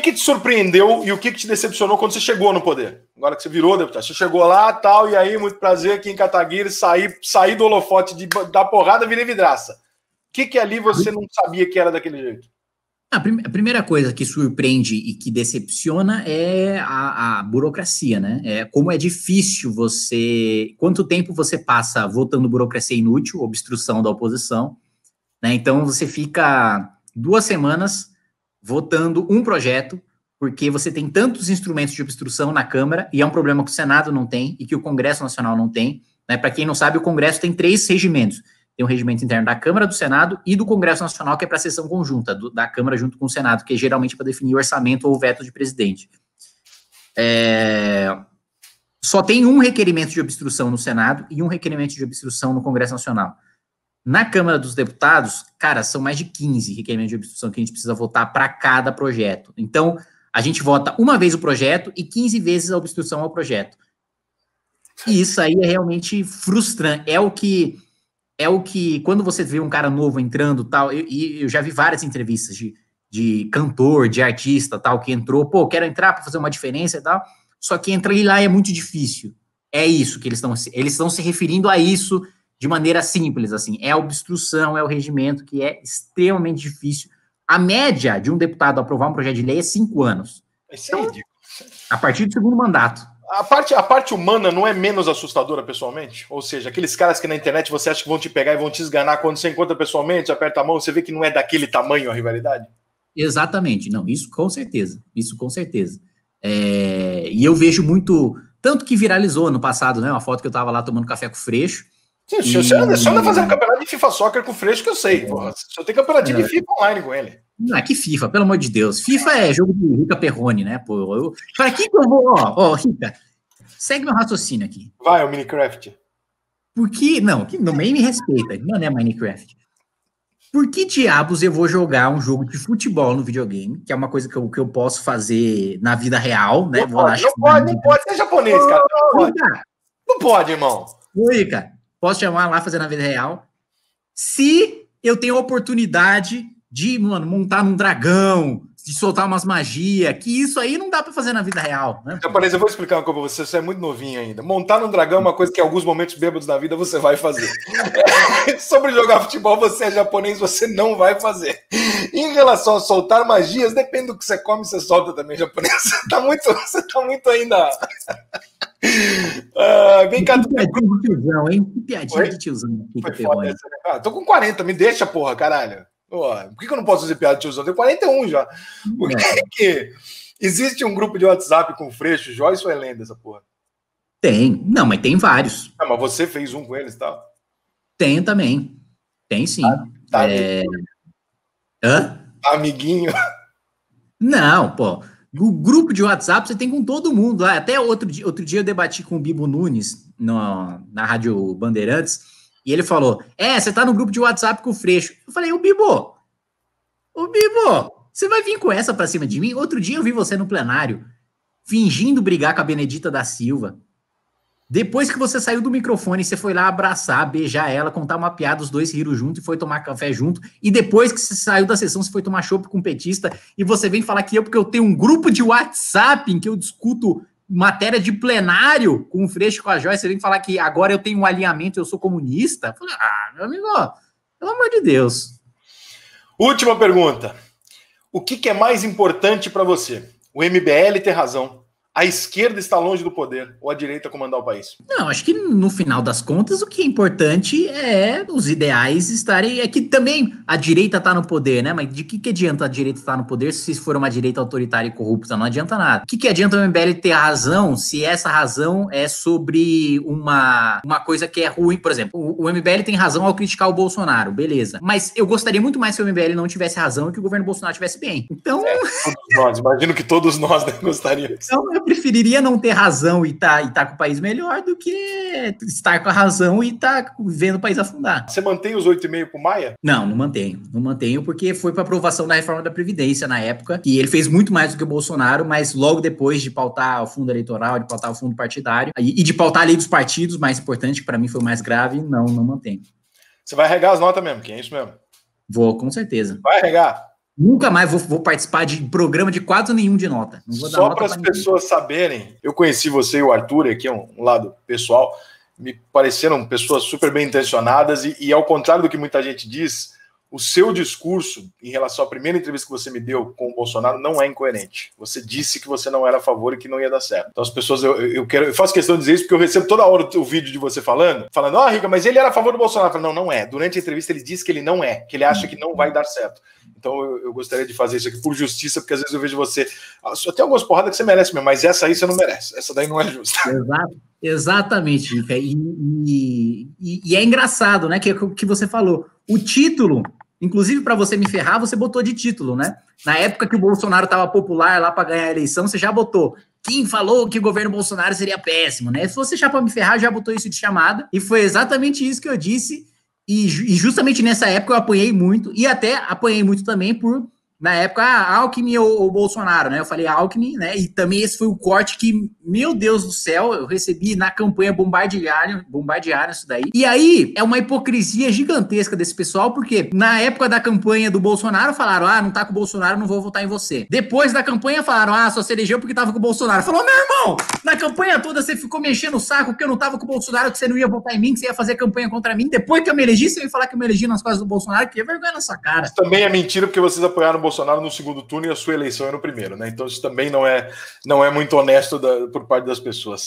que, que te surpreendeu e o que, que te decepcionou quando você chegou no poder? Agora que você virou deputado, você chegou lá tal, e aí, muito prazer aqui em Cataguiri, sair saí do holofote de, da porrada, virei vidraça. O que, que ali você não sabia que era daquele jeito? A, prim a primeira coisa que surpreende e que decepciona é a, a burocracia, né? É como é difícil você. Quanto tempo você passa votando burocracia inútil, obstrução da oposição, né? Então você fica duas semanas votando um projeto, porque você tem tantos instrumentos de obstrução na Câmara, e é um problema que o Senado não tem e que o Congresso Nacional não tem. Né? Para quem não sabe, o Congresso tem três regimentos. Tem o um regimento interno da Câmara, do Senado e do Congresso Nacional, que é para a sessão conjunta, do, da Câmara junto com o Senado, que é geralmente para definir o orçamento ou o veto de presidente. É... Só tem um requerimento de obstrução no Senado e um requerimento de obstrução no Congresso Nacional. Na Câmara dos Deputados, cara, são mais de 15 requerimentos de obstrução que a gente precisa votar para cada projeto. Então, a gente vota uma vez o projeto e 15 vezes a obstrução ao projeto. E isso aí é realmente frustrante. É o que é o que quando você vê um cara novo entrando tal, e eu, eu, já vi várias entrevistas de, de cantor, de artista tal que entrou, pô, quero entrar para fazer uma diferença e tal. Só que entrar lá é muito difícil. É isso que eles estão eles estão se referindo a isso de maneira simples, assim, é a obstrução, é o regimento que é extremamente difícil. A média de um deputado aprovar um projeto de lei é cinco anos. É então, é A partir do segundo mandato. A parte, a parte humana não é menos assustadora pessoalmente? Ou seja, aqueles caras que na internet você acha que vão te pegar e vão te esganar, quando você encontra pessoalmente, aperta a mão, você vê que não é daquele tamanho a rivalidade? Exatamente, não, isso com certeza, isso com certeza. É... e eu vejo muito, tanto que viralizou no passado, né, uma foto que eu estava lá tomando café com o Freixo, Sim, o senhor, eu deixar fazer um campeonato de FIFA Soccer com o Freixo, que eu sei, Só tem Se campeonatinho é. de FIFA online com ele. Ah, que FIFA, pelo amor de Deus. FIFA é jogo do Rica Perrone, né, pô? Eu, pra que eu vou. Ó, ó, Rica, segue meu raciocínio aqui. Vai, o Minecraft. Por que. Não, que meio me respeita. Não é Minecraft. Por que diabos eu vou jogar um jogo de futebol no videogame, que é uma coisa que eu, que eu posso fazer na vida real, né? Não, vou pode, lá, não, pode, não pode, ser é japonês, cara. Não pode, não pode irmão. Rica, Posso chamar lá, fazer na vida real. Se eu tenho a oportunidade de, mano, montar num dragão, de soltar umas magia, que isso aí não dá para fazer na vida real. Né? Japonês, eu vou explicar uma coisa pra você, você é muito novinho ainda. Montar num dragão é uma coisa que em alguns momentos bêbados da vida você vai fazer. Sobre jogar futebol, você é japonês, você não vai fazer. Em relação a soltar magias, depende do que você come, você solta também, japonês. Você tá muito, você tá muito ainda... Uh, vem cá, piadinha tiozão, hein? Que piadinha Oi? de tiozão. Que que foda né? ah, tô com 40, me deixa, porra, caralho. Oh, por que eu não posso fazer piada de tiozão? Eu tenho 41 já. Por que, é. que existe um grupo de WhatsApp com Freixo, Joyce ou é lenda essa porra? Tem. Não, mas tem vários. Ah, mas você fez um com eles, tá? Tem também. Tem sim. Tá, tá é... amiguinho. Hã? Tá amiguinho. Não, pô. O grupo de WhatsApp você tem com todo mundo. Ah, até outro dia, outro dia eu debati com o Bibo Nunes no, na Rádio Bandeirantes e ele falou: É, você tá no grupo de WhatsApp com o Freixo. Eu falei: Ô Bibo, ô Bibo, você vai vir com essa pra cima de mim? Outro dia eu vi você no plenário, fingindo brigar com a Benedita da Silva. Depois que você saiu do microfone, você foi lá abraçar, beijar ela, contar uma piada, os dois riram junto e foi tomar café junto. E depois que você saiu da sessão, você foi tomar chopp com o petista. E você vem falar que eu, porque eu tenho um grupo de WhatsApp em que eu discuto matéria de plenário com o Freixo com a Joyce, você vem falar que agora eu tenho um alinhamento, eu sou comunista. Eu falei, ah, meu amigo, pelo amor de Deus. Última pergunta. O que, que é mais importante para você? O MBL tem razão a esquerda está longe do poder ou a direita comandar o país? Não, acho que no final das contas o que é importante é os ideais estarem. É que também a direita está no poder, né? Mas de que, que adianta a direita estar tá no poder se for uma direita autoritária e corrupta? Não adianta nada. O que, que adianta o MBL ter a razão se essa razão é sobre uma, uma coisa que é ruim? Por exemplo, o, o MBL tem razão ao criticar o Bolsonaro, beleza. Mas eu gostaria muito mais se o MBL não tivesse razão e que o governo Bolsonaro tivesse bem. Então. É, todos nós, imagino que todos nós né, gostaríamos. Então, preferiria não ter razão e tá, e tá com o país melhor do que estar com a razão e tá vendo o país afundar. Você mantém os 8,5 pro Maia? Não, não mantenho. Não mantenho porque foi para aprovação da reforma da Previdência na época e ele fez muito mais do que o Bolsonaro, mas logo depois de pautar o fundo eleitoral, de pautar o fundo partidário e, e de pautar a lei dos partidos, mais importante, que para mim foi o mais grave, não, não mantenho. Você vai regar as notas mesmo, que é isso mesmo. Vou, com certeza. Vai regar. Nunca mais vou, vou, participar de programa de quase nenhum de nota. Só para as pessoas saberem, eu conheci você e o Arthur, aqui é um, um lado pessoal, me pareceram pessoas super bem intencionadas e, e, ao contrário do que muita gente diz, o seu discurso em relação à primeira entrevista que você me deu com o Bolsonaro não é incoerente. Você disse que você não era a favor e que não ia dar certo. Então as pessoas, eu, eu quero, eu faço questão de dizer isso porque eu recebo toda hora o vídeo de você falando, falando, ah, Rica, mas ele era a favor do Bolsonaro. Eu falo, não, não é. Durante a entrevista ele disse que ele não é, que ele acha que não vai dar certo. Então eu, eu gostaria de fazer isso aqui por justiça, porque às vezes eu vejo você, ah, tem algumas porradas que você merece mesmo, mas essa aí você não merece. Essa daí não é justa. Exato. Exatamente, Rica. E, e, e, é engraçado, né? Que, é que você falou. O título Inclusive, para você me ferrar, você botou de título, né? Na época que o Bolsonaro estava popular lá para ganhar a eleição, você já botou. Quem falou que o governo Bolsonaro seria péssimo, né? Se você já para me ferrar, já botou isso de chamada. E foi exatamente isso que eu disse. E, e justamente nessa época eu apanhei muito. E até apanhei muito também por na época, ah, Alckmin ou, ou, Bolsonaro, né? Eu falei Alckmin, né? E também esse foi o corte que, meu Deus do céu, eu recebi na campanha bombardearam, bombardearam isso daí. E aí é uma hipocrisia gigantesca desse pessoal, porque na época da campanha do Bolsonaro falaram: ah, não tá com o Bolsonaro, não vou votar em você. Depois da campanha falaram: ah, só se elegeu porque tava com o Bolsonaro. Falou: meu irmão, na campanha toda você ficou mexendo o saco porque eu não tava com o Bolsonaro, que você não ia votar em mim, que você ia fazer campanha contra mim. Depois que eu me elegi, você veio falar que eu me elegi nas costas do Bolsonaro, que é vergonha na sua cara. Isso também é mentira porque vocês apoiaram o Bolsonaro. Bolsonaro no segundo turno e a sua eleição é no primeiro, né? Então isso também não é, não é muito honesto da, por parte das pessoas.